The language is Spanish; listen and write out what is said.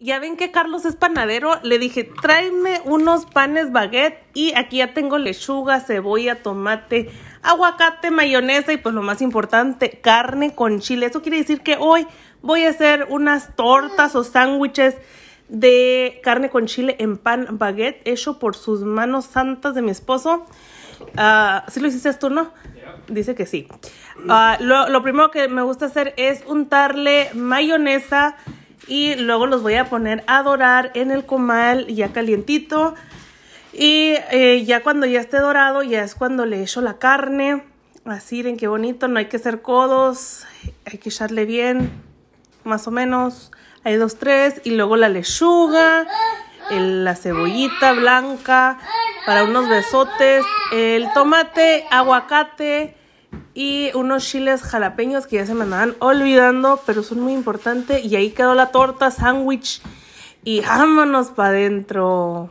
ya ven que Carlos es panadero, le dije, tráeme unos panes baguette y aquí ya tengo lechuga, cebolla, tomate, aguacate, mayonesa y pues lo más importante, carne con chile. Eso quiere decir que hoy voy a hacer unas tortas o sándwiches de carne con chile en pan baguette hecho por sus manos santas de mi esposo. Ah, ¿Sí lo hiciste tú, no? Dice que sí. Ah, lo primero que me gusta hacer es untarle mayonesa, y luego los voy a poner a dorar en el comal ya calientito. Y eh, ya cuando ya esté dorado, ya es cuando le echo la carne. Así, miren qué bonito, no hay que hacer codos, hay que echarle bien, más o menos. Hay dos, tres, y luego la lechuga, la cebollita blanca para unos besotes, el tomate, aguacate, y unos chiles jalapeños que ya se me andaban olvidando, pero son muy importantes. Y ahí quedó la torta, sándwich y vámonos para adentro.